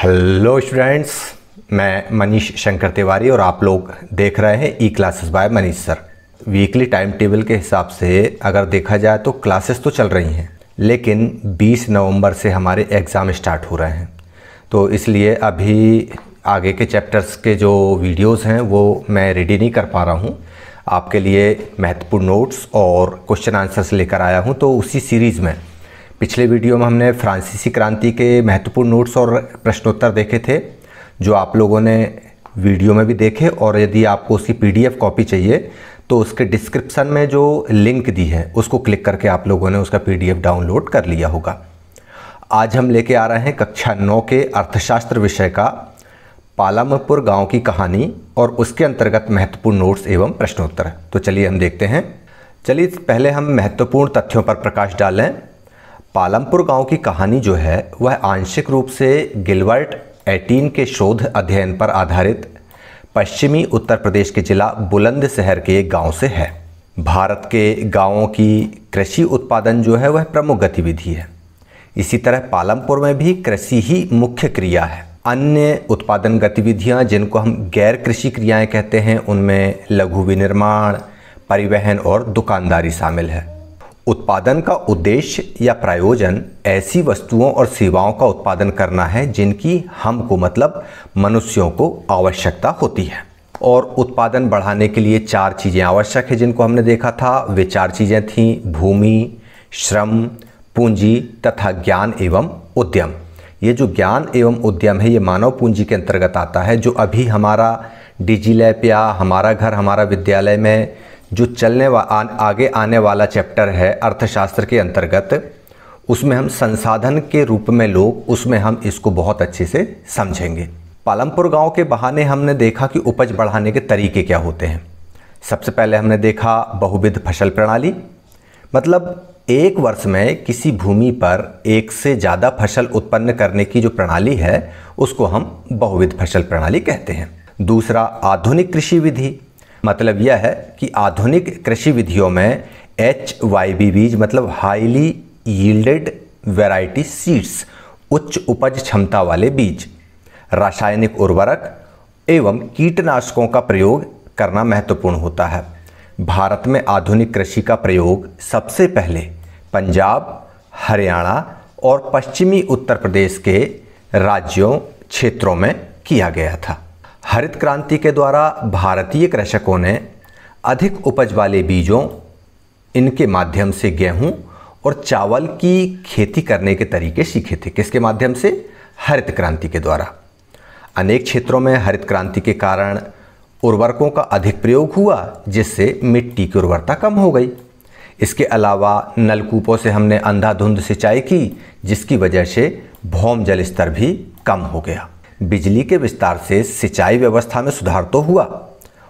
hello students मैं मनीष शंकर तिवारी और आप लोग देख रहे हैं e classes by Manish sir weekly time table के हिसाब से अगर देखा जाए तो क्लासेस तो चल रही हैं लेकिन 20 नवंबर से हमारे एग्ज़ाम स्टार्ट हो रहे हैं तो इसलिए अभी आगे के चैप्टर्स के जो वीडियोस हैं वो मैं रेडी नहीं कर पा रहा हूँ आपके लिए महत्वपूर्ण नोट्स और क्वेश्चन आंसर्स लेकर आया हूँ तो उसी सीरीज़ में पिछले वीडियो में हमने फ्रांसीसी क्रांति के महत्वपूर्ण नोट्स और प्रश्नोत्तर देखे थे जो आप लोगों ने वीडियो में भी देखे और यदि आपको उसकी पीडीएफ कॉपी चाहिए तो उसके डिस्क्रिप्शन में जो लिंक दी है उसको क्लिक करके आप लोगों ने उसका पीडीएफ डाउनलोड कर लिया होगा आज हम लेके आ रहे हैं कक्षा नौ के अर्थशास्त्र विषय का पालमपुर गांव की कहानी और उसके अंतर्गत महत्वपूर्ण नोट्स एवं प्रश्नोत्तर तो चलिए हम देखते हैं चलिए पहले हम महत्वपूर्ण तथ्यों पर प्रकाश डालें पालमपुर गांव की कहानी जो है वह आंशिक रूप से गिलवर्ट एटीन के शोध अध्ययन पर आधारित पश्चिमी उत्तर प्रदेश के जिला बुलंदशहर के एक गाँव से है भारत के गाँवों की कृषि उत्पादन जो है वह प्रमुख गतिविधि है इसी तरह पालमपुर में भी कृषि ही मुख्य क्रिया है अन्य उत्पादन गतिविधियां जिनको हम गैर कृषि क्रियाएं कहते हैं उनमें लघु विनिर्माण परिवहन और दुकानदारी शामिल है उत्पादन का उद्देश्य या प्रायोजन ऐसी वस्तुओं और सेवाओं का उत्पादन करना है जिनकी हमको मतलब मनुष्यों को आवश्यकता होती है और उत्पादन बढ़ाने के लिए चार चीज़ें आवश्यक है जिनको हमने देखा था वे चार चीज़ें थीं भूमि श्रम पूंजी तथा ज्ञान एवं उद्यम ये जो ज्ञान एवं उद्यम है ये मानव पूंजी के अंतर्गत आता है जो अभी हमारा डिजी लैब या हमारा घर हमारा विद्यालय में जो चलने वा आ, आगे आने वाला चैप्टर है अर्थशास्त्र के अंतर्गत उसमें हम संसाधन के रूप में लोग उसमें हम इसको बहुत अच्छे से समझेंगे पालमपुर गांव के बहाने हमने देखा कि उपज बढ़ाने के तरीके क्या होते हैं सबसे पहले हमने देखा बहुविध फसल प्रणाली मतलब एक वर्ष में किसी भूमि पर एक से ज़्यादा फसल उत्पन्न करने की जो प्रणाली है उसको हम बहुविध फसल प्रणाली कहते हैं दूसरा आधुनिक कृषि विधि मतलब यह है कि आधुनिक कृषि विधियों में एच वाई बी बीज मतलब हाईली यील्डेड वेराइटी सीड्स उच्च उपज क्षमता वाले बीज रासायनिक उर्वरक एवं कीटनाशकों का प्रयोग करना महत्वपूर्ण होता है भारत में आधुनिक कृषि का प्रयोग सबसे पहले पंजाब हरियाणा और पश्चिमी उत्तर प्रदेश के राज्यों क्षेत्रों में किया गया था हरित क्रांति के द्वारा भारतीय कृषकों ने अधिक उपज वाले बीजों इनके माध्यम से गेहूं और चावल की खेती करने के तरीके सीखे थे किसके माध्यम से हरित क्रांति के द्वारा अनेक क्षेत्रों में हरित क्रांति के कारण उर्वरकों का अधिक प्रयोग हुआ जिससे मिट्टी की उर्वरता कम हो गई इसके अलावा नलकूपों से हमने अंधाधुंध सिंचाई की जिसकी वजह से भौम जल स्तर भी कम हो गया बिजली के विस्तार से सिंचाई व्यवस्था में सुधार तो हुआ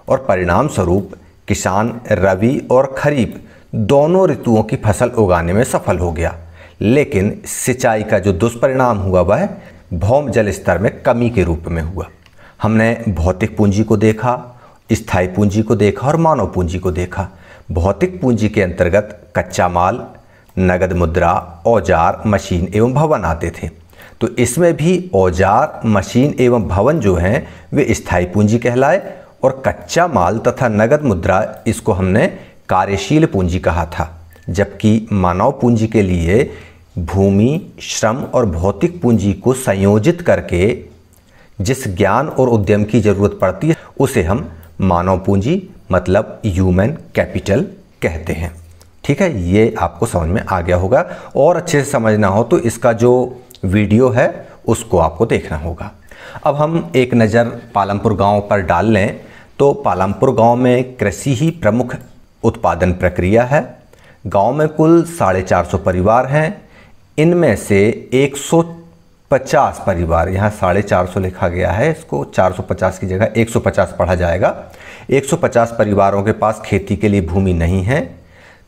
और परिणाम स्वरूप किसान रवि और खरीफ दोनों ऋतुओं की फसल उगाने में सफल हो गया लेकिन सिंचाई का जो दुष्परिणाम हुआ वह भौम जल स्तर में कमी के रूप में हुआ हमने भौतिक पूंजी को देखा स्थायी पूंजी को देखा और मानव पूंजी को देखा भौतिक पूंजी के अंतर्गत कच्चा माल नगद मुद्रा औजार मशीन एवं भवन आते थे तो इसमें भी औजार मशीन एवं भवन जो हैं वे स्थायी पूंजी कहलाए और कच्चा माल तथा नगद मुद्रा इसको हमने कार्यशील पूंजी कहा था जबकि मानव पूंजी के लिए भूमि श्रम और भौतिक पूंजी को संयोजित करके जिस ज्ञान और उद्यम की ज़रूरत पड़ती है उसे हम मानव पूंजी मतलब ह्यूमन कैपिटल कहते हैं ठीक है ये आपको समझ में आ गया होगा और अच्छे से समझना हो तो इसका जो वीडियो है उसको आपको देखना होगा अब हम एक नज़र पालमपुर गांव पर डाल लें तो पालमपुर गांव में कृषि ही प्रमुख उत्पादन प्रक्रिया है गांव में कुल साढ़े चार सौ परिवार हैं इनमें से एक सौ पचास परिवार यहाँ साढ़े चार सौ लिखा गया है इसको चार सौ पचास की जगह एक सौ पचास पढ़ा जाएगा एक सौ पचास परिवारों के पास खेती के लिए भूमि नहीं है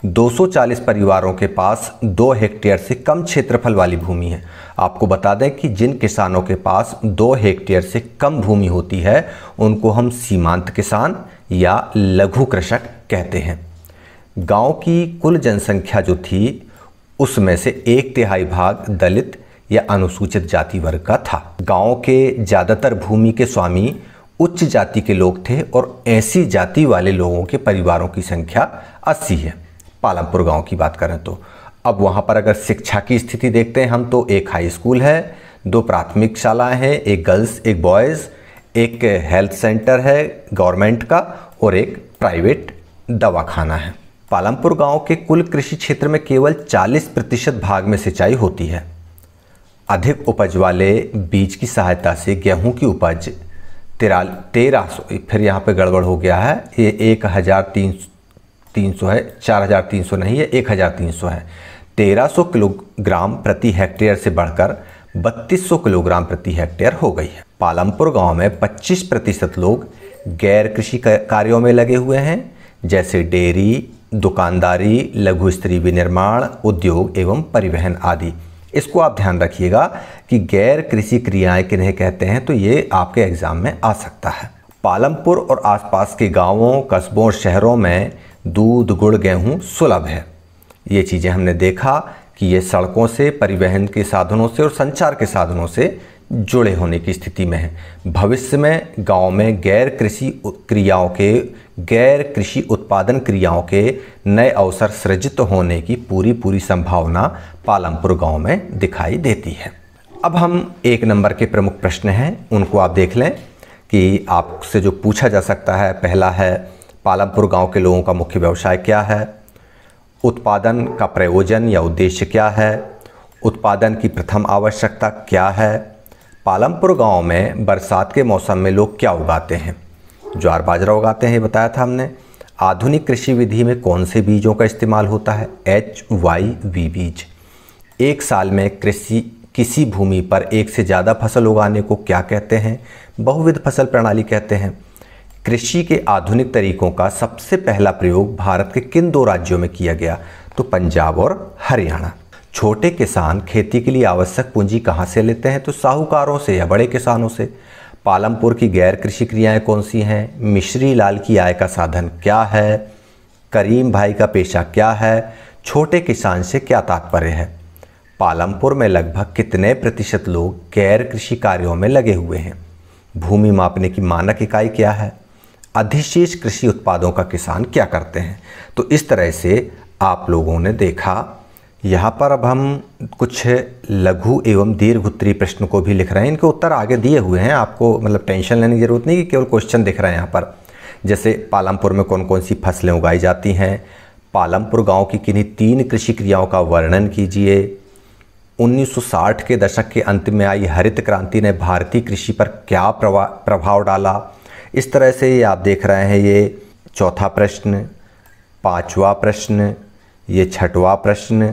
240 परिवारों के पास दो हेक्टेयर से कम क्षेत्रफल वाली भूमि है आपको बता दें कि जिन किसानों के पास दो हेक्टेयर से कम भूमि होती है उनको हम सीमांत किसान या लघु कृषक कहते हैं गांव की कुल जनसंख्या जो थी उसमें से एक तिहाई भाग दलित या अनुसूचित जाति वर्ग का था गांव के ज़्यादातर भूमि के स्वामी उच्च जाति के लोग थे और ऐसी जाति वाले लोगों के परिवारों की संख्या 80 है पालमपुर गांव की बात करें तो अब वहाँ पर अगर शिक्षा की स्थिति देखते हैं हम तो एक हाई स्कूल है दो प्राथमिक शालाएं हैं एक गर्ल्स एक बॉयज़ एक हेल्थ सेंटर है गवर्नमेंट का और एक प्राइवेट दवाखाना है पालमपुर गांव के कुल कृषि क्षेत्र में केवल 40 प्रतिशत भाग में सिंचाई होती है अधिक उपज वाले बीज की सहायता से गेहूं की उपज तेरह तेरह सौ फिर यहाँ पे गड़बड़ हो गया है ये एक हज़ार तीन तीन सौ है चार हज़ार तीन सौ नहीं है एक हज़ार तीन सौ है तेरह सौ किलोग्राम प्रति हेक्टेयर से बढ़कर बत्तीस सौ किलोग्राम प्रति हेक्टेयर हो गई है पालमपुर गांव में पच्चीस प्रतिशत लोग गैर कृषि कार्यों में लगे हुए हैं जैसे डेयरी दुकानदारी लघु स्त्री विनिर्माण उद्योग एवं परिवहन आदि इसको आप ध्यान रखिएगा कि गैर कृषि क्रियाएं किन्हें कहते हैं तो ये आपके एग्ज़ाम में आ सकता है पालमपुर और आसपास के गांवों कस्बों और शहरों में दूध गुड़ गेहूँ सुलभ है ये चीज़ें हमने देखा कि ये सड़कों से परिवहन के साधनों से और संचार के साधनों से जुड़े होने की स्थिति में है भविष्य में गांव में गैर कृषि क्रियाओं के गैर कृषि उत्पादन क्रियाओं के नए अवसर सृजित होने की पूरी पूरी संभावना पालमपुर गांव में दिखाई देती है अब हम एक नंबर के प्रमुख प्रश्न हैं उनको आप देख लें कि आपसे जो पूछा जा सकता है पहला है पालमपुर गांव के लोगों का मुख्य व्यवसाय क्या है उत्पादन का प्रयोजन या उद्देश्य क्या है उत्पादन की प्रथम आवश्यकता क्या है पालमपुर गांव में बरसात के मौसम में लोग क्या उगाते हैं ज्वार बाजरा उगाते हैं ये बताया था हमने आधुनिक कृषि विधि में कौन से बीजों का इस्तेमाल होता है एच वाई वी बीज एक साल में कृषि किसी भूमि पर एक से ज़्यादा फसल उगाने को क्या कहते हैं बहुविध फसल प्रणाली कहते हैं कृषि के आधुनिक तरीकों का सबसे पहला प्रयोग भारत के किन दो राज्यों में किया गया तो पंजाब और हरियाणा छोटे किसान खेती के लिए आवश्यक पूंजी कहाँ से लेते हैं तो साहूकारों से या बड़े किसानों से पालमपुर की गैर कृषि क्रियाएं कौन सी हैं मिश्री लाल की आय का साधन क्या है करीम भाई का पेशा क्या है छोटे किसान से क्या तात्पर्य है पालमपुर में लगभग कितने प्रतिशत लोग गैर कृषि कार्यों में लगे हुए हैं भूमि मापने की मानक इकाई क्या है अधिशेष कृषि उत्पादों का किसान क्या करते हैं तो इस तरह से आप लोगों ने देखा यहाँ पर अब हम कुछ लघु एवं दीर्घ उत्तरी प्रश्न को भी लिख रहे हैं इनके उत्तर आगे दिए हुए हैं आपको मतलब टेंशन लेने की ज़रूरत नहीं कि केवल क्वेश्चन दिख रहे हैं यहाँ पर जैसे पालमपुर में कौन कौन सी फसलें उगाई जाती हैं पालमपुर गांव की किन्हीं तीन कृषि क्रियाओं का वर्णन कीजिए 1960 के दशक के अंत में आई हरित क्रांति ने भारतीय कृषि पर क्या प्रभाव डाला इस तरह से ये आप देख रहे हैं ये चौथा प्रश्न पांचवा प्रश्न ये छठवा प्रश्न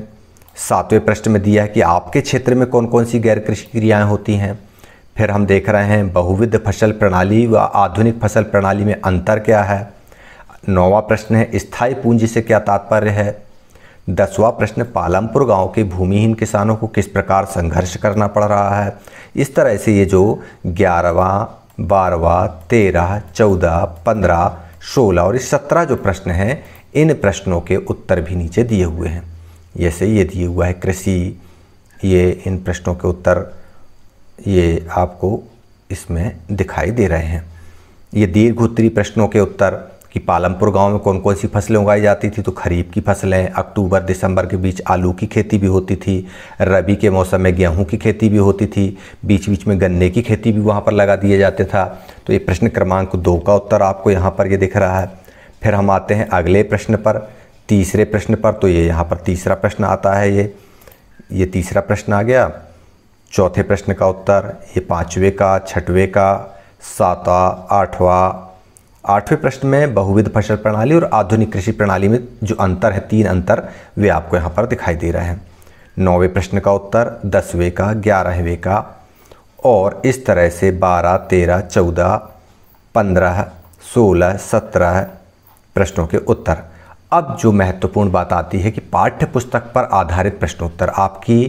सातवें प्रश्न में दिया है कि आपके क्षेत्र में कौन कौन सी गैर कृषि क्रियाएँ होती हैं फिर हम देख रहे हैं बहुविध फसल प्रणाली व आधुनिक फसल प्रणाली में अंतर क्या है नौवा प्रश्न है स्थायी पूंजी से क्या तात्पर्य है दसवां प्रश्न पालमपुर गांव के भूमिहीन किसानों को किस प्रकार संघर्ष करना पड़ रहा है इस तरह से ये जो ग्यारहवा बारवा तेरह चौदह पंद्रह सोलह और सत्रह जो प्रश्न हैं इन प्रश्नों के उत्तर भी नीचे दिए हुए हैं जैसे ये दिए हुआ है कृषि ये इन प्रश्नों के उत्तर ये आपको इसमें दिखाई दे रहे हैं ये दीर्घ उत्तरी प्रश्नों के उत्तर कि पालमपुर गांव में कौन कौन सी फसलें उगाई जाती थी तो खरीफ की फसलें अक्टूबर दिसंबर के बीच आलू की खेती भी होती थी रबी के मौसम में गेहूं की खेती भी होती थी बीच बीच में गन्ने की खेती भी वहाँ पर लगा दिया जाते था तो ये प्रश्न क्रमांक दो का उत्तर आपको यहाँ पर ये दिख रहा है फिर हम आते हैं अगले प्रश्न पर तीसरे प्रश्न पर तो ये यहाँ पर तीसरा प्रश्न आता है ये ये तीसरा प्रश्न आ गया चौथे प्रश्न का उत्तर ये पाँचवें का छठवें का सातवा आठवा आठवें प्रश्न में बहुविध फसल प्रणाली और आधुनिक कृषि प्रणाली में जो अंतर है तीन अंतर वे आपको यहाँ पर दिखाई दे रहे हैं नौवें प्रश्न का उत्तर दसवें का ग्यारहवें का और इस तरह से बारह तेरह चौदह पंद्रह सोलह सत्रह प्रश्नों के उत्तर अब जो महत्वपूर्ण बात आती है कि पाठ्य पुस्तक पर आधारित प्रश्नोत्तर आपकी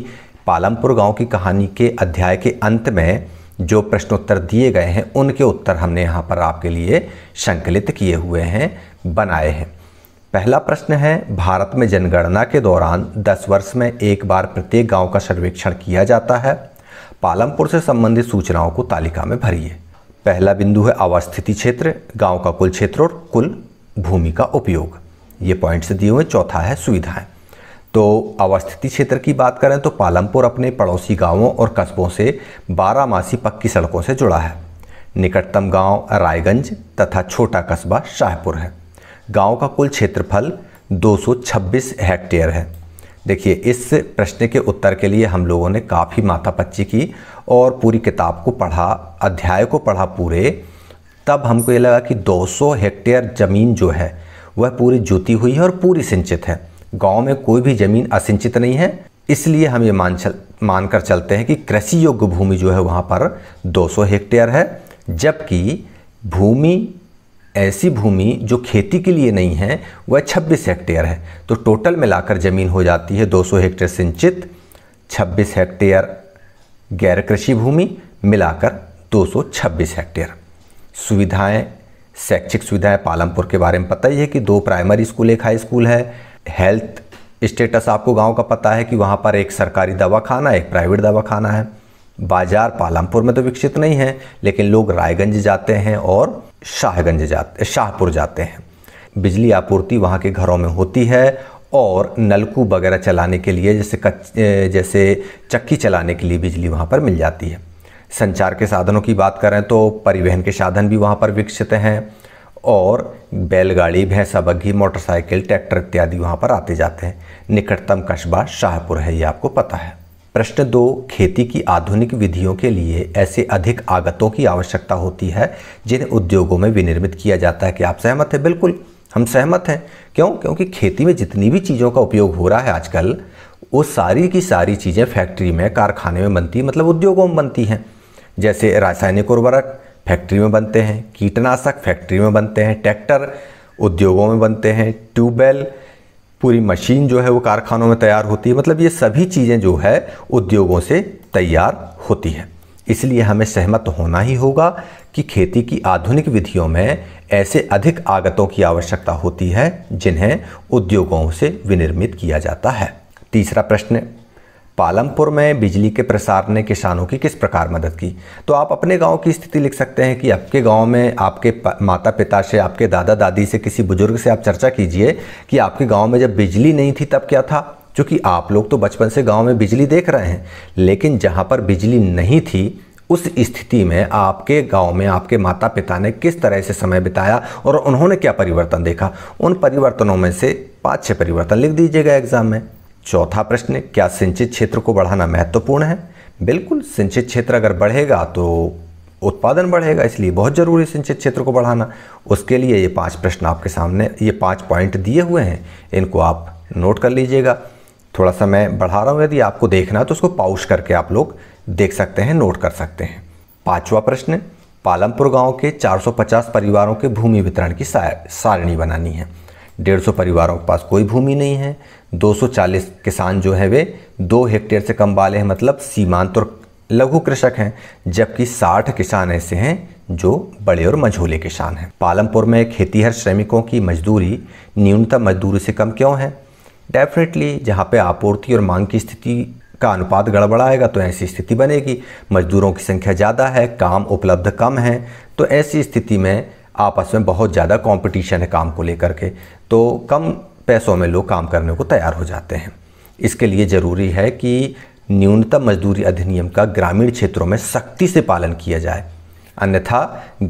पालमपुर गांव की कहानी के अध्याय के अंत में जो प्रश्नोत्तर दिए गए हैं उनके उत्तर हमने यहाँ पर आपके लिए संकलित किए हुए हैं बनाए हैं पहला प्रश्न है भारत में जनगणना के दौरान 10 वर्ष में एक बार प्रत्येक गांव का सर्वेक्षण किया जाता है पालमपुर से संबंधित सूचनाओं को तालिका में भरिए पहला बिंदु है अवस्थिति क्षेत्र गांव का कुल क्षेत्र और कुल भूमि का उपयोग ये पॉइंट्स दिए हुए चौथा है सुविधाएं तो अवस्थिति क्षेत्र की बात करें तो पालमपुर अपने पड़ोसी गांवों और कस्बों से बारहमासी पक्की सड़कों से जुड़ा है निकटतम गांव रायगंज तथा छोटा कस्बा शाहपुर है गांव का कुल क्षेत्रफल 226 हेक्टेयर है देखिए इस प्रश्न के उत्तर के लिए हम लोगों ने काफ़ी माथा पच्ची की और पूरी किताब को पढ़ा अध्याय को पढ़ा पूरे तब हमको ये लगा कि 200 हेक्टेयर ज़मीन जो है वह पूरी जोती हुई है और पूरी सिंचित है गांव में कोई भी ज़मीन असिंचित नहीं है इसलिए हम ये मान चल मानकर चलते हैं कि कृषि योग्य भूमि जो है वहाँ पर 200 हेक्टेयर है जबकि भूमि ऐसी भूमि जो खेती के लिए नहीं है वह 26 हेक्टेयर है तो टोटल मिलाकर ज़मीन हो जाती है 200 हेक्टेयर सिंचित 26 हेक्टेयर गैर कृषि भूमि मिलाकर 226 हेक्टेयर सुविधाएं शैक्षिक सुविधाएं पालमपुर के बारे में पता ही है कि दो प्राइमरी स्कूल एक हाई स्कूल है हेल्थ स्टेटस आपको गांव का पता है कि वहाँ पर एक सरकारी दवा खाना एक प्राइवेट दवा खाना है बाजार पालमपुर में तो विकसित नहीं है लेकिन लोग रायगंज जाते हैं और शाहगंज जाते शाहपुर जाते हैं बिजली आपूर्ति वहाँ के घरों में होती है और नलकू वगैरह चलाने के लिए जैसे कच जैसे चक्की चलाने के लिए बिजली वहाँ पर मिल जाती है संचार के साधनों की बात करें तो परिवहन के साधन भी वहाँ पर विकसित हैं और बैलगाड़ी भैंसा बग्घी मोटरसाइकिल ट्रैक्टर इत्यादि वहाँ पर आते जाते हैं निकटतम कस्बा शाहपुर है ये आपको पता है प्रश्न दो खेती की आधुनिक विधियों के लिए ऐसे अधिक आगतों की आवश्यकता होती है जिन्हें उद्योगों में विनिर्मित किया जाता है कि आप सहमत हैं बिल्कुल हम सहमत हैं क्यों क्योंकि खेती में जितनी भी चीज़ों का उपयोग हो रहा है आजकल वो सारी की सारी चीज़ें फैक्ट्री में कारखाने में बनती मतलब उद्योगों में बनती हैं जैसे रासायनिक उर्वरक फैक्ट्री में बनते हैं कीटनाशक फैक्ट्री में बनते हैं ट्रैक्टर उद्योगों में बनते हैं ट्यूबवेल पूरी मशीन जो है वो कारखानों में तैयार होती है मतलब ये सभी चीज़ें जो है उद्योगों से तैयार होती हैं इसलिए हमें सहमत होना ही होगा कि खेती की आधुनिक विधियों में ऐसे अधिक आगतों की आवश्यकता होती है जिन्हें उद्योगों से विनिर्मित किया जाता है तीसरा प्रश्न पालमपुर में बिजली के प्रसार ने किसानों की किस प्रकार मदद की तो आप अपने गांव की स्थिति लिख सकते हैं कि आपके गांव में आपके माता पिता से आपके दादा दादी से किसी बुजुर्ग से आप चर्चा कीजिए कि आपके गांव में जब बिजली नहीं थी तब क्या था चूँकि आप लोग तो बचपन से गाँव में बिजली देख रहे हैं लेकिन जहाँ पर बिजली नहीं थी उस स्थिति में आपके गांव में आपके माता पिता ने किस तरह से समय बिताया और उन्होंने क्या परिवर्तन देखा उन परिवर्तनों में से पाँच छः परिवर्तन लिख दीजिएगा एग्ज़ाम में चौथा प्रश्न क्या सिंचित क्षेत्र को बढ़ाना महत्वपूर्ण है बिल्कुल सिंचित क्षेत्र अगर बढ़ेगा तो उत्पादन बढ़ेगा इसलिए बहुत ज़रूरी सिंचित क्षेत्र को बढ़ाना उसके लिए ये पांच प्रश्न आपके सामने ये पांच पॉइंट दिए हुए हैं इनको आप नोट कर लीजिएगा थोड़ा सा मैं बढ़ा रहा हूँ यदि आपको देखना है तो उसको पाउश करके आप लोग देख सकते हैं नोट कर सकते हैं पाँचवा प्रश्न पालमपुर गांव के 450 परिवारों के भूमि वितरण की सारणी बनानी है डेढ़ परिवारों के पास कोई भूमि नहीं है 240 किसान जो है वे दो हेक्टेयर से कम वाले हैं मतलब सीमांत और लघु कृषक हैं जबकि 60 किसान ऐसे हैं जो बड़े और मझोले किसान हैं पालमपुर में खेतीहर श्रमिकों की मजदूरी न्यूनतम मजदूरी से कम क्यों है डेफिनेटली जहाँ पे आपूर्ति और मांग की स्थिति का अनुपात गड़बड़ाएगा तो ऐसी स्थिति बनेगी मजदूरों की संख्या ज़्यादा है काम उपलब्ध कम है तो ऐसी स्थिति में आपस में बहुत ज़्यादा कंपटीशन है काम को लेकर के तो कम पैसों में लोग काम करने को तैयार हो जाते हैं इसके लिए ज़रूरी है कि न्यूनतम मजदूरी अधिनियम का ग्रामीण क्षेत्रों में सख्ती से पालन किया जाए अन्यथा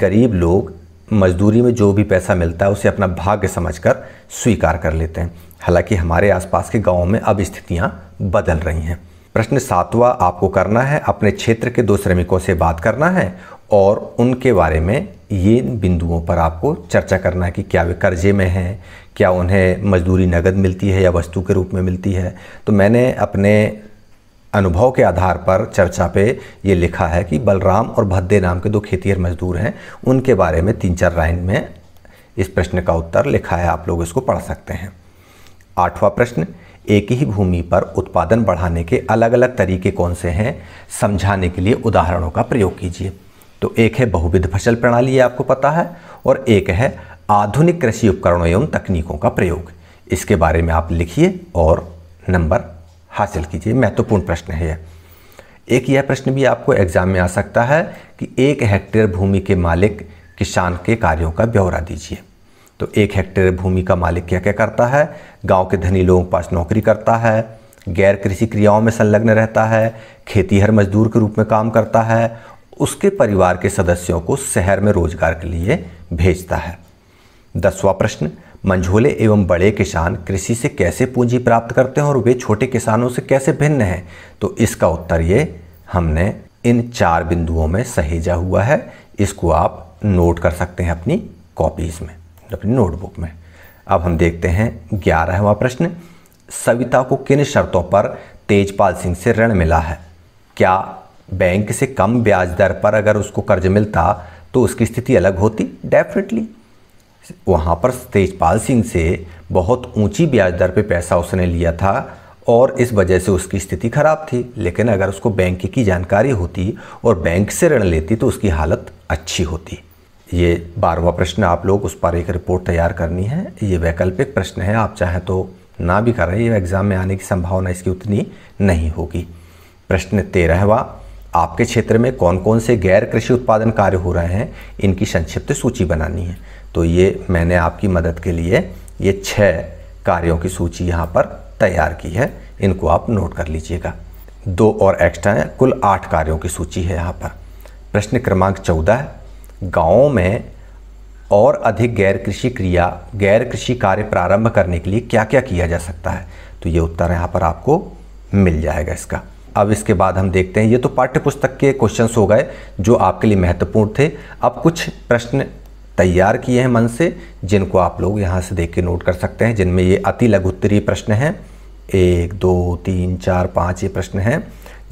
गरीब लोग मजदूरी में जो भी पैसा मिलता है उसे अपना भाग्य समझकर स्वीकार कर लेते हैं हालांकि हमारे आसपास के गांवों में अब स्थितियाँ बदल रही हैं प्रश्न सातवां आपको करना है अपने क्षेत्र के दो श्रमिकों से बात करना है और उनके बारे में ये बिंदुओं पर आपको चर्चा करना है कि क्या वे कर्जे में हैं क्या उन्हें मजदूरी नगद मिलती है या वस्तु के रूप में मिलती है तो मैंने अपने अनुभव के आधार पर चर्चा पे ये लिखा है कि बलराम और भद्दे नाम के दो खेतिहर मजदूर हैं उनके बारे में तीन चार लाइन में इस प्रश्न का उत्तर लिखा है आप लोग इसको पढ़ सकते हैं आठवां प्रश्न एक ही भूमि पर उत्पादन बढ़ाने के अलग अलग तरीके कौन से हैं समझाने के लिए उदाहरणों का प्रयोग कीजिए तो एक है बहुविध फसल प्रणाली ये आपको पता है और एक है आधुनिक कृषि उपकरणों एवं तकनीकों का प्रयोग इसके बारे में आप लिखिए और नंबर हासिल कीजिए महत्वपूर्ण प्रश्न है यह एक यह प्रश्न भी आपको एग्जाम में आ सकता है कि एक हेक्टेयर भूमि के मालिक किसान के कार्यों का ब्यौरा दीजिए तो एक हेक्टेयर भूमि का मालिक क्या क्या करता है गांव के धनी लोगों के पास नौकरी करता है गैर कृषि क्रियाओं में संलग्न रहता है खेती हर मजदूर के रूप में काम करता है उसके परिवार के सदस्यों को शहर में रोजगार के लिए भेजता है दसवां प्रश्न मंझोले एवं बड़े किसान कृषि से कैसे पूंजी प्राप्त करते हैं और वे छोटे किसानों से कैसे भिन्न हैं तो इसका उत्तर ये हमने इन चार बिंदुओं में सहेजा हुआ है इसको आप नोट कर सकते हैं अपनी कॉपीज़ में अपनी नोटबुक में अब हम देखते हैं ग्यारहवा प्रश्न सविता को किन शर्तों पर तेजपाल सिंह से ऋण मिला है क्या बैंक से कम ब्याज दर पर अगर उसको कर्ज मिलता तो उसकी स्थिति अलग होती डेफिनेटली वहाँ पर तेजपाल सिंह से बहुत ऊंची ब्याज दर पे पैसा उसने लिया था और इस वजह से उसकी स्थिति खराब थी लेकिन अगर उसको बैंक की जानकारी होती और बैंक से ऋण लेती तो उसकी हालत अच्छी होती ये बारहवा प्रश्न आप लोग उस पर एक रिपोर्ट तैयार करनी है ये वैकल्पिक प्रश्न है आप चाहें तो ना भी करें ये एग्ज़ाम में आने की संभावना इसकी उतनी नहीं होगी प्रश्न तेरहवा आपके क्षेत्र में कौन कौन से गैर कृषि उत्पादन कार्य हो रहे हैं इनकी संक्षिप्त सूची बनानी है तो ये मैंने आपकी मदद के लिए ये छः कार्यों की सूची यहाँ पर तैयार की है इनको आप नोट कर लीजिएगा दो और एक्स्ट्रा हैं कुल आठ कार्यों की सूची है यहाँ पर प्रश्न क्रमांक चौदह गाँव में और अधिक गैर कृषि क्रिया गैर कृषि कार्य प्रारंभ करने के लिए क्या क्या किया जा सकता है तो ये उत्तर यहाँ पर आपको मिल जाएगा इसका अब इसके बाद हम देखते हैं ये तो पाठ्य पुस्तक के क्वेश्चंस हो गए जो आपके लिए महत्वपूर्ण थे अब कुछ प्रश्न तैयार किए हैं मन से जिनको आप लोग यहाँ से देख के नोट कर सकते हैं जिनमें ये अति लघुत्तरीय प्रश्न हैं एक दो तीन चार पाँच ये प्रश्न हैं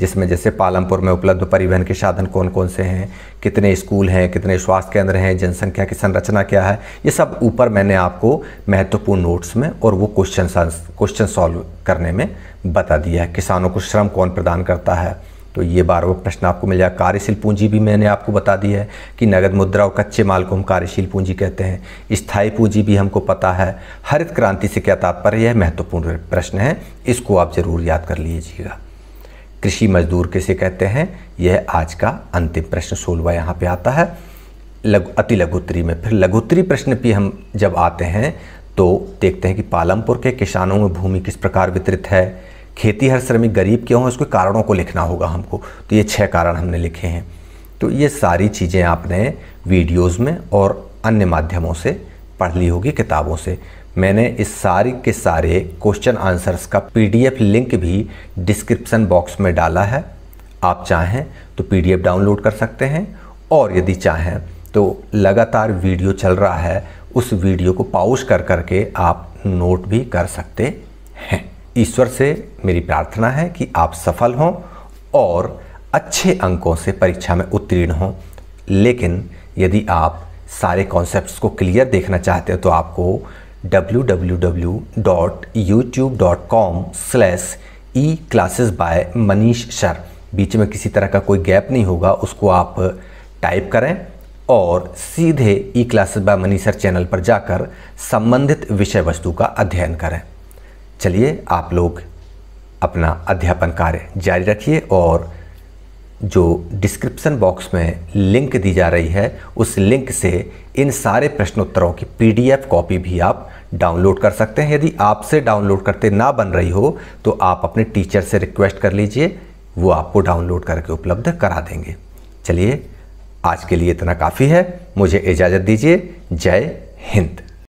जिसमें जैसे पालमपुर में उपलब्ध परिवहन के साधन कौन कौन से हैं कितने स्कूल हैं कितने स्वास्थ्य केंद्र हैं जनसंख्या की संरचना क्या है ये सब ऊपर मैंने आपको महत्वपूर्ण नोट्स में और वो क्वेश्चन क्वेश्चन सॉल्व करने में बता दिया है किसानों को श्रम कौन प्रदान करता है तो ये वो प्रश्न आपको मिल जाएगा कार्यशील पूंजी भी मैंने आपको बता दी है कि नगद मुद्रा और कच्चे माल को हम कार्यशील पूंजी कहते हैं स्थायी पूंजी भी हमको पता है हरित क्रांति से क्या तात्पर्य यह महत्वपूर्ण प्रश्न है इसको आप ज़रूर याद कर लीजिएगा कृषि मजदूर किसे कहते हैं यह आज का अंतिम प्रश्न सोलवा यहाँ पे आता है लघु अति लघुत्री में फिर लघुत्री प्रश्न भी हम जब आते हैं तो देखते हैं कि पालमपुर के किसानों में भूमि किस प्रकार वितरित है खेती हर श्रमिक गरीब क्यों है उसके कारणों को लिखना होगा हमको तो ये छः कारण हमने लिखे हैं तो ये सारी चीज़ें आपने वीडियोज़ में और अन्य माध्यमों से पढ़ ली होगी किताबों से मैंने इस सारे के सारे क्वेश्चन आंसर्स का पीडीएफ लिंक भी डिस्क्रिप्सन बॉक्स में डाला है आप चाहें तो पीडीएफ डाउनलोड कर सकते हैं और यदि चाहें तो लगातार वीडियो चल रहा है उस वीडियो को पाउश कर करके आप नोट भी कर सकते हैं ईश्वर से मेरी प्रार्थना है कि आप सफल हों और अच्छे अंकों से परीक्षा में उत्तीर्ण हों लेकिन यदि आप सारे कॉन्सेप्ट्स को क्लियर देखना चाहते हो तो आपको www.youtube.com slash e classes by Manish sir बीच में किसी तरह का कोई गैप नहीं होगा उसको आप टाइप करें और सीधे e classes by Manish sir channel पर जाकर संबंधित विषय वस्तु का अध्ययन करें चलिए आप लोग अपना अध्यापन कार्य जारी रखिए और जो डिस्क्रिप्शन बॉक्स में लिंक दी जा रही है उस लिंक से इन सारे प्रश्नोत्तरों की पीडीएफ कॉपी भी आप डाउनलोड कर सकते हैं यदि आपसे डाउनलोड करते ना बन रही हो तो आप अपने टीचर से रिक्वेस्ट कर लीजिए वो आपको डाउनलोड करके उपलब्ध करा देंगे चलिए आज के लिए इतना काफ़ी है मुझे इजाज़त दीजिए जय हिंद